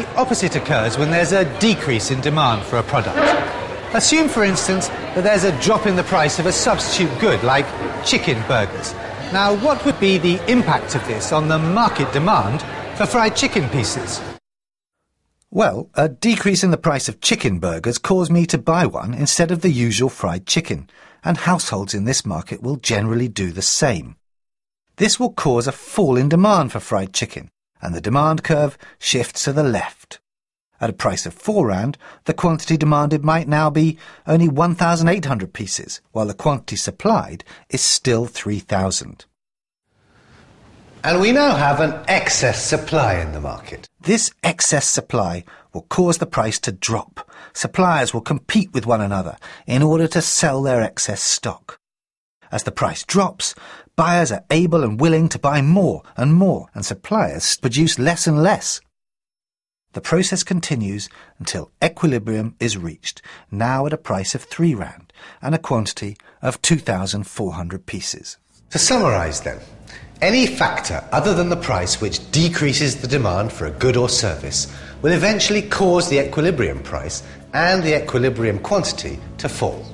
The opposite occurs when there's a decrease in demand for a product. Assume, for instance, that there's a drop in the price of a substitute good like chicken burgers. Now, what would be the impact of this on the market demand for fried chicken pieces? Well, a decrease in the price of chicken burgers caused me to buy one instead of the usual fried chicken, and households in this market will generally do the same. This will cause a fall in demand for fried chicken, and the demand curve shifts to the left. At a price of 4 Rand, the quantity demanded might now be only 1,800 pieces, while the quantity supplied is still 3,000. And we now have an excess supply in the market. This excess supply will cause the price to drop. Suppliers will compete with one another in order to sell their excess stock. As the price drops, buyers are able and willing to buy more and more, and suppliers produce less and less. The process continues until equilibrium is reached, now at a price of 3 Rand and a quantity of 2,400 pieces. To summarise then, any factor other than the price which decreases the demand for a good or service will eventually cause the equilibrium price and the equilibrium quantity to fall.